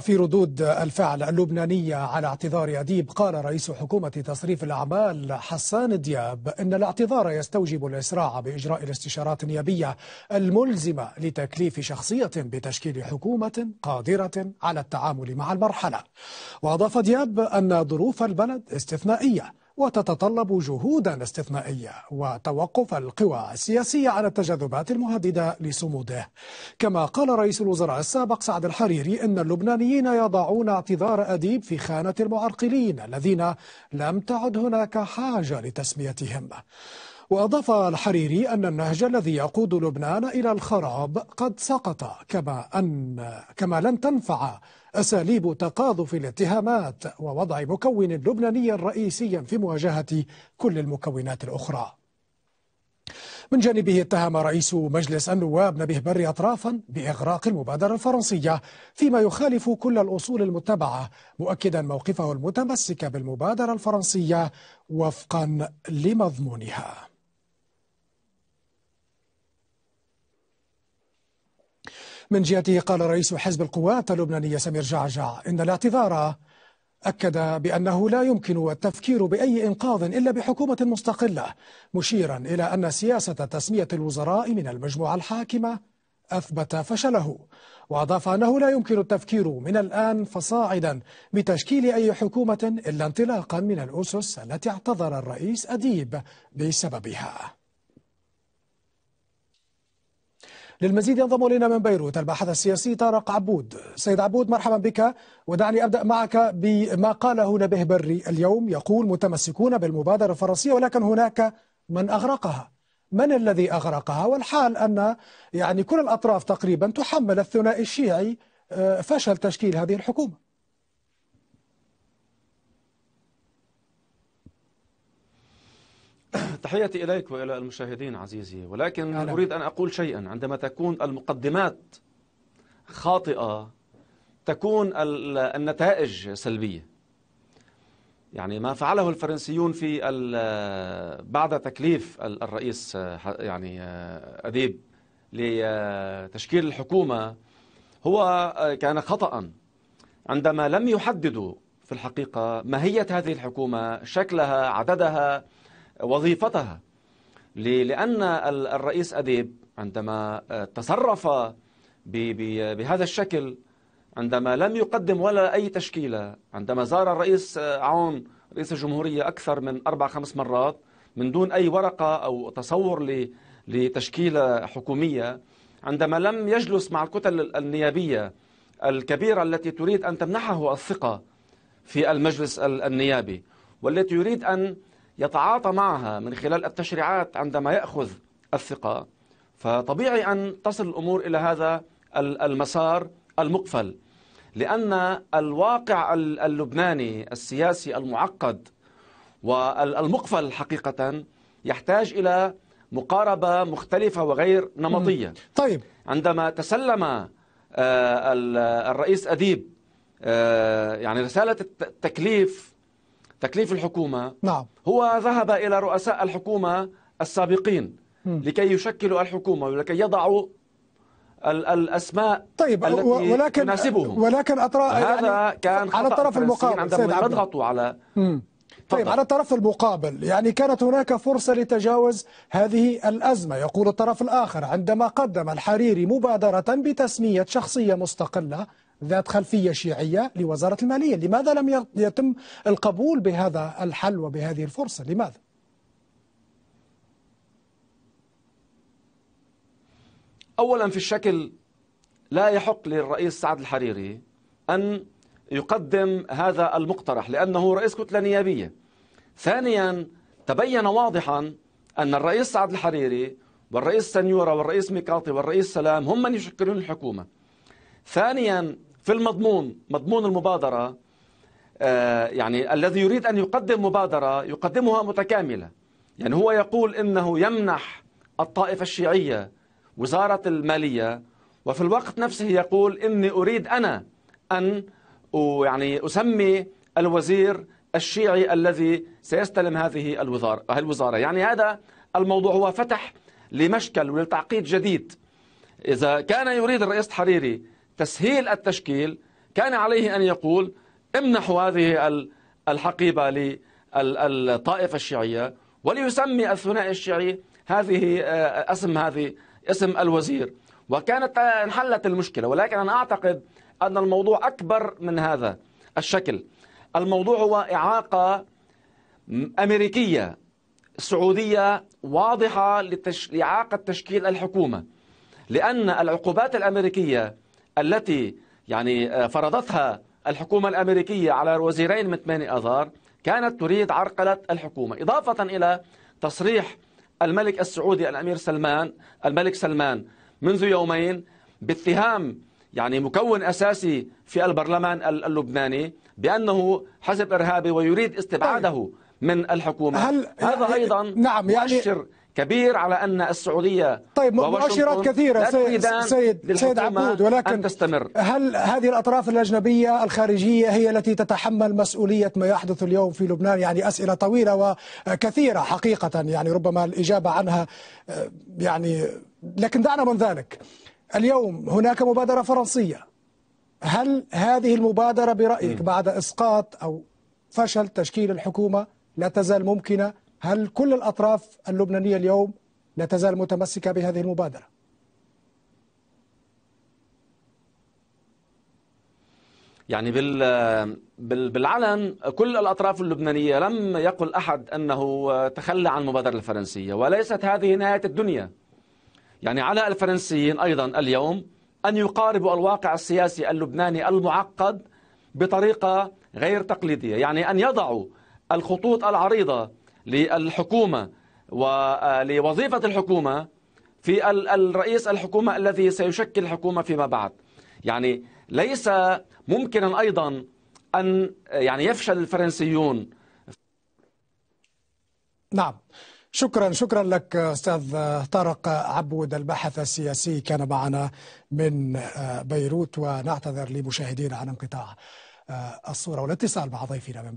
في ردود الفعل اللبنانية على اعتذار أديب قال رئيس حكومة تصريف الأعمال حسان دياب إن الاعتذار يستوجب الإسراع بإجراء الاستشارات النيابية الملزمة لتكليف شخصية بتشكيل حكومة قادرة على التعامل مع المرحلة وأضاف دياب أن ظروف البلد استثنائية وتتطلب جهودا استثنائية وتوقف القوى السياسية على التجاذبات المهددة لصموده كما قال رئيس الوزراء السابق سعد الحريري أن اللبنانيين يضعون اعتذار أديب في خانة المعرقلين الذين لم تعد هناك حاجة لتسميتهم وأضاف الحريري أن النهج الذي يقود لبنان إلى الخراب قد سقط كما, أن كما لن تنفع أساليب تقاذف الاتهامات ووضع مكون لبناني رئيسيا في مواجهة كل المكونات الأخرى من جانبه اتهم رئيس مجلس النواب نبيه بري أطرافا بإغراق المبادرة الفرنسية فيما يخالف كل الأصول المتبعة مؤكدا موقفه المتمسك بالمبادرة الفرنسية وفقا لمضمونها من جهته قال رئيس حزب القوات اللبنانية سمير جعجع إن الاعتذار أكد بأنه لا يمكن التفكير بأي إنقاذ إلا بحكومة مستقلة مشيرا إلى أن سياسة تسمية الوزراء من المجموعة الحاكمة أثبت فشله وأضاف أنه لا يمكن التفكير من الآن فصاعدا بتشكيل أي حكومة إلا انطلاقا من الأسس التي اعتذر الرئيس أديب بسببها للمزيد ينضم الينا من بيروت الباحث السياسي طارق عبود سيد عبود مرحبا بك ودعني ابدا معك بما قاله نبيه بري اليوم يقول متمسكون بالمبادره الفرنسيه ولكن هناك من اغرقها من الذي اغرقها والحال ان يعني كل الاطراف تقريبا تحمل الثنائي الشيعي آه، فشل تشكيل هذه الحكومه تحياتي إليك وإلى المشاهدين عزيزي ولكن أنا. أريد أن أقول شيئا عندما تكون المقدمات خاطئة تكون النتائج سلبية يعني ما فعله الفرنسيون في بعد تكليف الرئيس يعني أديب لتشكيل الحكومة هو كان خطأ عندما لم يحددوا في الحقيقة ماهية هذه الحكومة شكلها عددها وظيفتها لأن الرئيس أديب عندما آه، تصرف بهذا الشكل عندما لم يقدم ولا أي تشكيلة عندما زار الرئيس آه، عون رئيس الجمهورية أكثر من أربع خمس مرات من دون أي ورقة أو تصور لتشكيلة حكومية عندما لم يجلس مع الكتل النيابية الكبيرة التي تريد أن تمنحه الثقة في المجلس النيابي والتي يريد أن يتعاطى معها من خلال التشريعات عندما يأخذ الثقة فطبيعي أن تصل الأمور إلى هذا المسار المقفل لأن الواقع اللبناني السياسي المعقد والمقفل حقيقة يحتاج إلى مقاربة مختلفة وغير نمطية طيب عندما تسلم آه، الرئيس أديب آه، يعني رسالة التكليف تكليف الحكومة نعم. هو ذهب إلى رؤساء الحكومة السابقين م. لكي يشكلوا الحكومة ولكي يضعوا الاسماء طيب التي ولكن تناسبهم ولكن أطراء هذا يعني كان على الطرف المقابل عندما يضغطوا على م. طيب على الطرف المقابل يعني كانت هناك فرصة لتجاوز هذه الأزمة يقول الطرف الآخر عندما قدم الحريري مبادرة بتسمية شخصية مستقلة ذات خلفية شيعية لوزارة المالية لماذا لم يتم القبول بهذا الحل وبهذه الفرصة لماذا؟ أولا في الشكل لا يحق للرئيس سعد الحريري أن يقدم هذا المقترح لأنه رئيس كتلة نيابية ثانيا تبين واضحا أن الرئيس سعد الحريري والرئيس سنيورة والرئيس ميقاطي والرئيس سلام هم من يشكلون الحكومة ثانيا في المضمون مضمون المبادرة آه، يعني الذي يريد أن يقدم مبادرة يقدمها متكاملة يعني هو يقول إنه يمنح الطائفة الشيعية وزارة المالية وفي الوقت نفسه يقول إني أريد أنا أن يعني أسمي الوزير الشيعي الذي سيستلم هذه الوزارة, الوزارة يعني هذا الموضوع هو فتح لمشكل ولتعقيد جديد إذا كان يريد الرئيس الحريري تسهيل التشكيل كان عليه أن يقول امنحوا هذه الحقيبة للطائفة الشيعية وليسمي الثنائي الشيعي هذه آه، اسم هذه اسم الوزير وكانت آه، انحلت المشكلة ولكن أنا أعتقد أن الموضوع أكبر من هذا الشكل الموضوع هو إعاقة أمريكية سعودية واضحة لإعاقة تشكيل الحكومة لأن العقوبات الأمريكية التي يعني آه، فرضتها الحكومة الأمريكية على الوزيرين من 8 أذار كانت تريد عرقلة الحكومة إضافة إلى تصريح الملك السعودي الأمير سلمان الملك سلمان منذ يومين باتهام يعني مكون أساسي في البرلمان اللبناني بأنه حزب إرهابي ويريد استبعاده طيب. من الحكومة هل هذا يعني أيضا نعم يعني مؤشر كبير على ان السعوديه طيب مؤشرات كثيره سيد سيد, سيد عبود ولكن أن تستمر هل هذه الاطراف الاجنبيه الخارجيه هي التي تتحمل مسؤوليه ما يحدث اليوم في لبنان يعني اسئله طويله وكثيره حقيقه يعني ربما الاجابه عنها آه، يعني لكن دعنا من ذلك اليوم هناك مبادره فرنسيه هل هذه المبادره برايك بعد اسقاط او فشل تشكيل الحكومه لا تزال ممكنه هل كل الأطراف اللبنانية اليوم لا تزال متمسكة بهذه المبادرة؟ يعني بال بالعلن كل الأطراف اللبنانية لم يقل أحد أنه تخلى عن المبادرة الفرنسية وليست هذه نهاية الدنيا يعني على الفرنسيين أيضا اليوم أن يقاربوا الواقع السياسي اللبناني المعقد بطريقة غير تقليدية يعني أن يضعوا الخطوط العريضة للحكومة ولوظيفة آه، الحكومة في الرئيس الحكومة الذي سيشكل الحكومة فيما بعد يعني ليس ممكنا أيضا أن يعني يفشل الفرنسيون نعم شكرا شكرا لك استاذ طارق عبود الباحث السياسي كان معنا من آه، بيروت ونعتذر لمشاهدينا عن انقطاع آه، الصوره والاتصال مع ضيفنا من